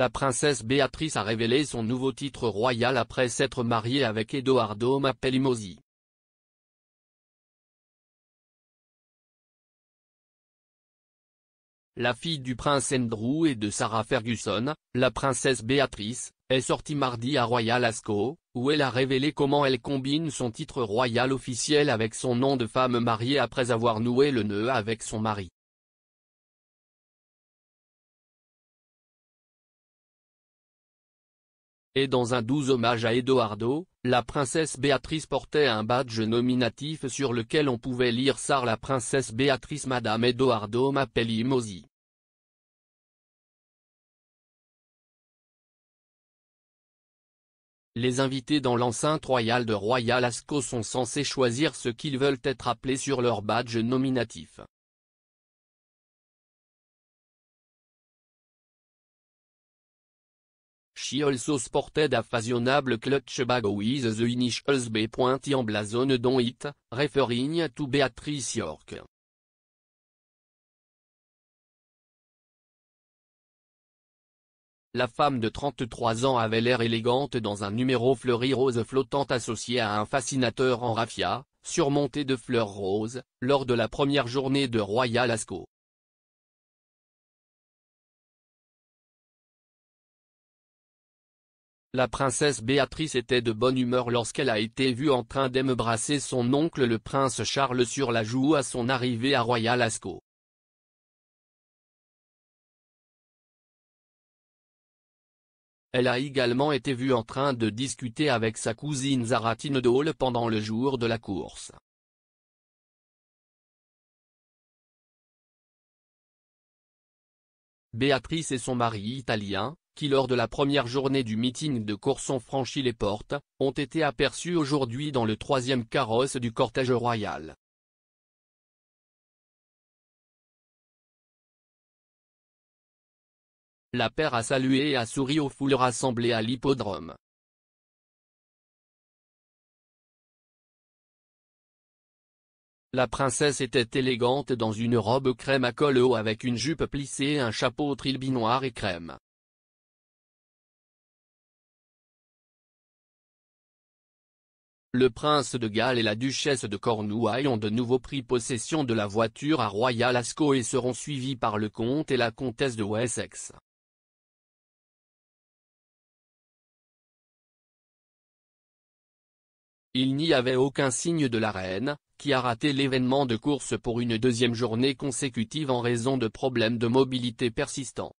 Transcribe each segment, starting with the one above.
La princesse Béatrice a révélé son nouveau titre royal après s'être mariée avec Edoardo Mapelimosi. La fille du prince Andrew et de Sarah Ferguson, la princesse Béatrice, est sortie mardi à Royal Asco, où elle a révélé comment elle combine son titre royal officiel avec son nom de femme mariée après avoir noué le nœud avec son mari. Et dans un doux hommage à Edoardo, la princesse Béatrice portait un badge nominatif sur lequel on pouvait lire Sar la princesse Béatrice Madame Edoardo Imosi ». Les invités dans l'enceinte royale de Royal Asco sont censés choisir ce qu'ils veulent être appelés sur leur badge nominatif. She also sported a fashionable clutch bag with the initials B. emblazoned dont it, referring to Beatrice York. La femme de 33 ans avait l'air élégante dans un numéro fleuri rose flottant associé à un fascinateur en raffia, surmonté de fleurs roses, lors de la première journée de Royal Asco. La princesse Béatrice était de bonne humeur lorsqu'elle a été vue en train d'embrasser son oncle le prince Charles sur la joue à son arrivée à Royal Ascot. Elle a également été vue en train de discuter avec sa cousine Zaratine Dole pendant le jour de la course. Béatrice et son mari italien, qui lors de la première journée du meeting de Courson franchit les portes, ont été aperçus aujourd'hui dans le troisième carrosse du cortège royal. La paire a salué et a souri aux foules rassemblées à l'hippodrome. La princesse était élégante dans une robe crème à col haut avec une jupe plissée et un chapeau trilby noir et crème. Le prince de Galles et la duchesse de Cornouailles ont de nouveau pris possession de la voiture à Royal Asco et seront suivis par le comte et la comtesse de Wessex. Il n'y avait aucun signe de la reine, qui a raté l'événement de course pour une deuxième journée consécutive en raison de problèmes de mobilité persistants.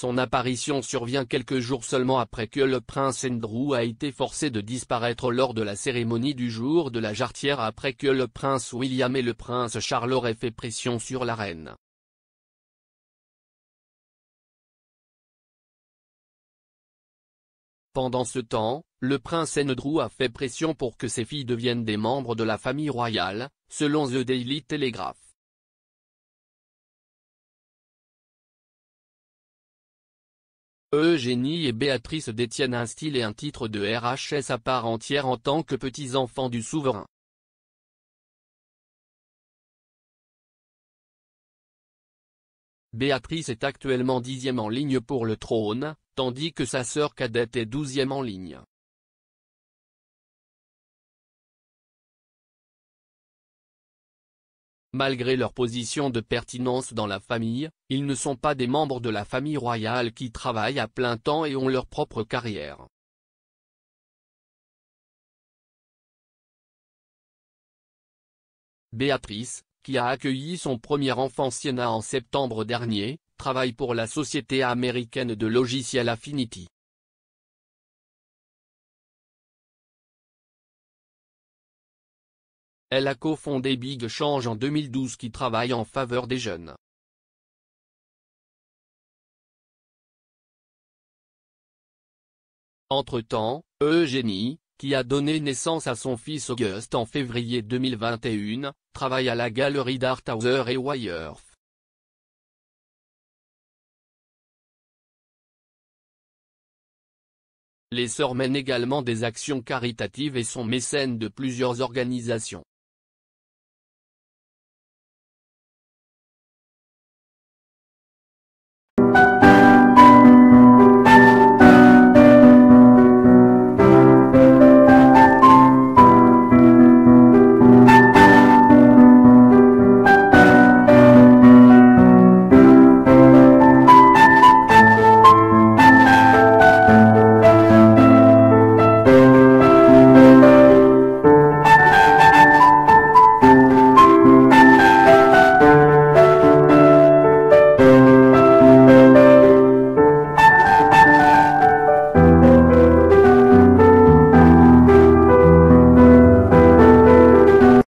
Son apparition survient quelques jours seulement après que le prince Andrew a été forcé de disparaître lors de la cérémonie du jour de la jarretière après que le prince William et le prince Charles auraient fait pression sur la reine. Pendant ce temps, le prince Andrew a fait pression pour que ses filles deviennent des membres de la famille royale, selon The Daily Telegraph. Eugénie et Béatrice détiennent un style et un titre de RHS à part entière en tant que petits-enfants du souverain. Béatrice est actuellement dixième en ligne pour le trône, tandis que sa sœur cadette est douzième en ligne. Malgré leur position de pertinence dans la famille, ils ne sont pas des membres de la famille royale qui travaillent à plein temps et ont leur propre carrière. Béatrice, qui a accueilli son premier enfant Sienna en septembre dernier, travaille pour la société américaine de logiciels Affinity. Elle a cofondé Big Change en 2012 qui travaille en faveur des jeunes. Entre-temps, Eugénie, qui a donné naissance à son fils Auguste en février 2021, travaille à la galerie d'Art et Wyerf. Les sœurs mènent également des actions caritatives et sont mécènes de plusieurs organisations.